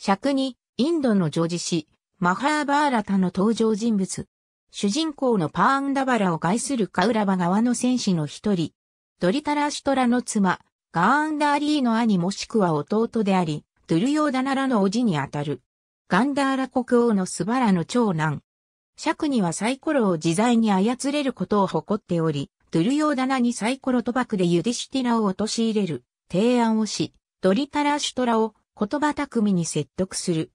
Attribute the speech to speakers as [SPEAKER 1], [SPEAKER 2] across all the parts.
[SPEAKER 1] 尺に、インドの女児誌、マハーバーラタの登場人物。主人公のパーンダバラを害するカウラバ側の戦士の一人。ドリタラシュトラの妻、ガーンダーリーの兄もしくは弟であり、ドゥルヨーダナラの叔父にあたる。ガンダーラ国王のスバラの長男。尺にはサイコロを自在に操れることを誇っており、ドゥルヨーダナにサイコロ賭博でユディシティラを陥れる提案をし、ドリタラシュトラを言葉巧みに説得する。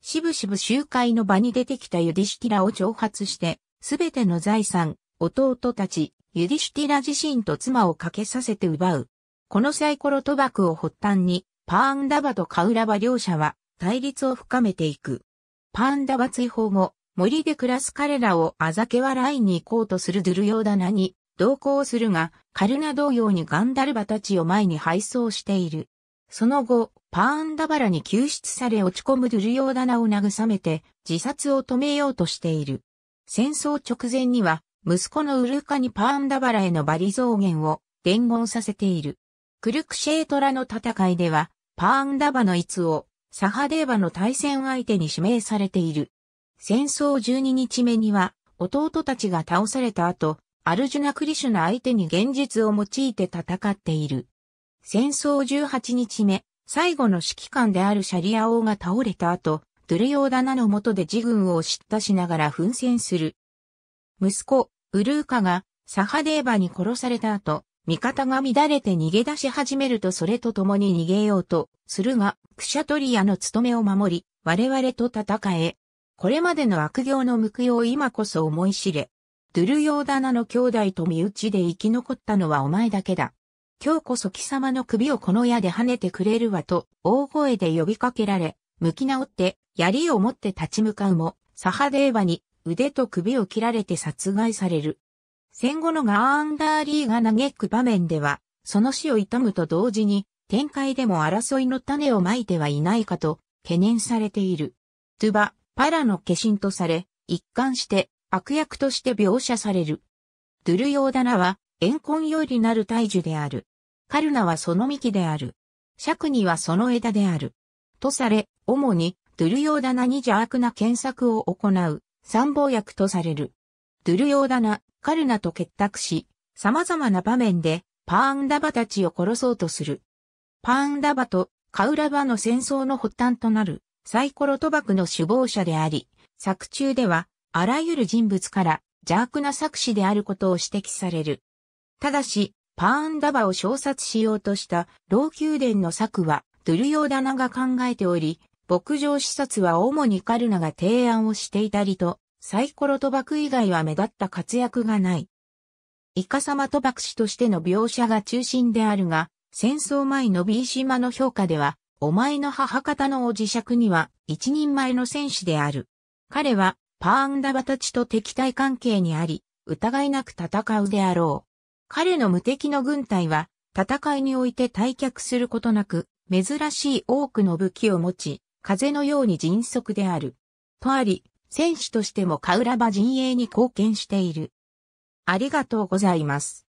[SPEAKER 1] しぶしぶ集会の場に出てきたユディシティラを挑発して、すべての財産、弟たち、ユディシュティラ自身と妻をかけさせて奪う。このサイコロ賭博を発端に、パーンダバとカウラバ両者は対立を深めていく。パーンダバ追放後、森で暮らす彼らをあざけ笑いに行こうとするドゥルヨーダナに同行するが、カルナ同様にガンダルバたちを前に配送している。その後、パーンダバラに救出され落ち込むドゥルヨーダナを慰めて自殺を止めようとしている。戦争直前には息子のウルカにパーンダバラへのバリ増減を伝言させている。クルクシェートラの戦いではパーンダバの逸をサハデーバの対戦相手に指名されている。戦争12日目には弟たちが倒された後、アルジュナ・クリシュナ相手に現実を用いて戦っている。戦争18日目、最後の指揮官であるシャリア王が倒れた後、ドゥレヨーダナの下で自軍を叱咤しながら奮戦する。息子、ウルーカがサハデーバに殺された後、味方が乱れて逃げ出し始めるとそれと共に逃げようとするが、クシャトリアの務めを守り、我々と戦え。これまでの悪行の報いを今こそ思い知れ。ドゥルヨーダナの兄弟と身内で生き残ったのはお前だけだ。今日こそ貴様の首をこの矢で跳ねてくれるわと、大声で呼びかけられ、向き直って、槍を持って立ち向かうも、サハデーバに腕と首を切られて殺害される。戦後のガーアンダーリーが嘆く場面では、その死を悼むと同時に、展開でも争いの種をまいてはいないかと、懸念されている。トゥバ、パラの化身とされ、一貫して悪役として描写される。ドゥルヨーダナは、怨恨よりなる大樹である。カルナはその幹である。シャクにはその枝である。とされ、主に、ドゥルヨーダナに邪悪な検索を行う、参謀役とされる。ドゥルヨーダナ、カルナと結託し、様々な場面で、パーンダバたちを殺そうとする。パーンダバとカウラバの戦争の発端となる、サイコロ賭博の首謀者であり、作中では、あらゆる人物から邪悪な作詞であることを指摘される。ただし、パーンダバを小殺しようとした老宮殿の策はドゥルヨーダナが考えており、牧場視察は主にカルナが提案をしていたりと、サイコロ賭博以外は目立った活躍がない。イカサマ賭博士としての描写が中心であるが、戦争前の B 島の評価では、お前の母方のお磁石には一人前の戦士である。彼はパーンダバたちと敵対関係にあり、疑いなく戦うであろう。彼の無敵の軍隊は、戦いにおいて退却することなく、珍しい多くの武器を持ち、風のように迅速である。とあり、戦士としてもカウラバ陣営に貢献している。ありがとうございます。